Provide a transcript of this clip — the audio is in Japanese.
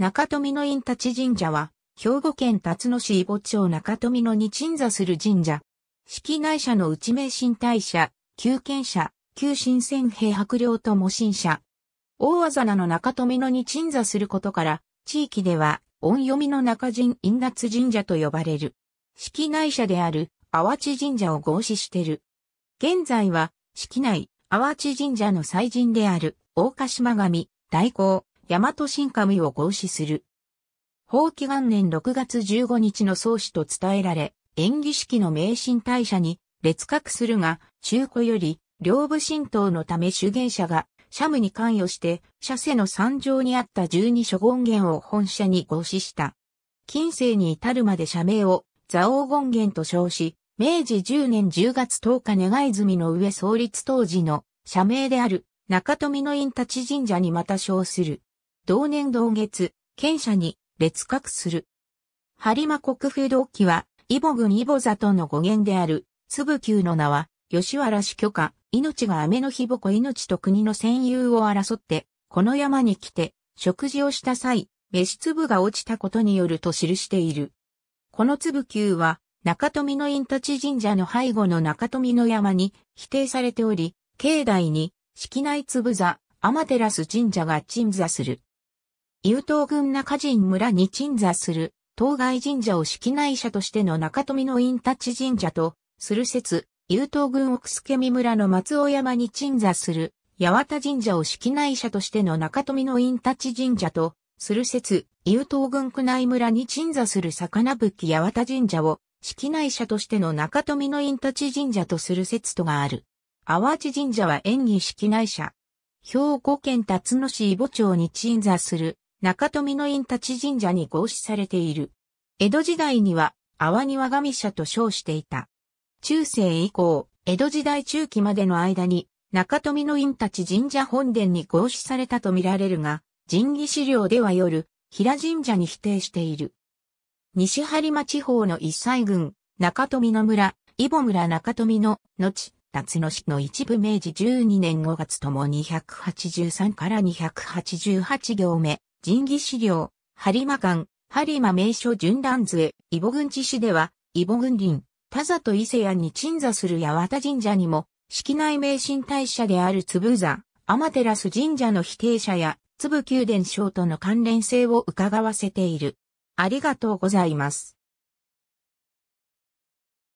中富の院立神社は、兵庫県辰野市伊保町中富野に鎮座する神社。式内社の内名神大社、旧県社、旧新鮮平白領と模神社。大あざなの中富野に鎮座することから、地域では、音読みの中神院立神社と呼ばれる。式内社である、淡地神社を合祀してる。現在は、式内、淡地神社の祭神である、大鹿島神、大光、大和神神を合祀する。法紀元年6月15日の創始と伝えられ、演技式の名神大社に列格するが、中古より、両部神道のため主言者が、シャムに関与して、社世の山上にあった十二諸権限を本社に合祀した。近世に至るまで社名を、座王権限と称し、明治十年十月十日願い済みの上創立当時の社名である中富の院立神社にまた称する。同年同月、県社に列格する。播磨国府同期は、イボ郡イボ里の語源である、粒球の名は、吉原氏許可、命が雨の日ぼこ命と国の戦友を争って、この山に来て、食事をした際、飯粒が落ちたことによると記している。この粒球は、中富の院立神社の背後の中富の山に否定されており、境内に、式内粒座、天照神社が鎮座する。伊東郡中神村に鎮座する、当該神社を式内社としての中富の院立神社と、する説、伊東郡奥助見村の松尾山に鎮座する、八幡神社を式内社としての中富の院立神社と、する説、伊東郡区内村に鎮座する魚吹八幡神社を、式内社としての中富の院立神社とする説とがある。淡路神社は縁起式内社。兵庫県辰野市伊保町に鎮座する中富の院立神社に合祀されている。江戸時代には、阿波庭神社と称していた。中世以降、江戸時代中期までの間に、中富の院立神社本殿に合祀されたとみられるが、人儀資料では夜、平神社に否定している。西張間地方の一歳郡、中富の村、伊保村中富の、後、夏野市の一部明治12年5月とも283から288行目、人儀資料、播磨館、播磨名所順覧図へ、イボ郡地市では、イボ郡林、田里伊勢屋に鎮座する八幡神社にも、式内名神大社であるぶ座、天照神社の否定者や、ぶ宮殿賞との関連性を伺わせている。ありがとうございます。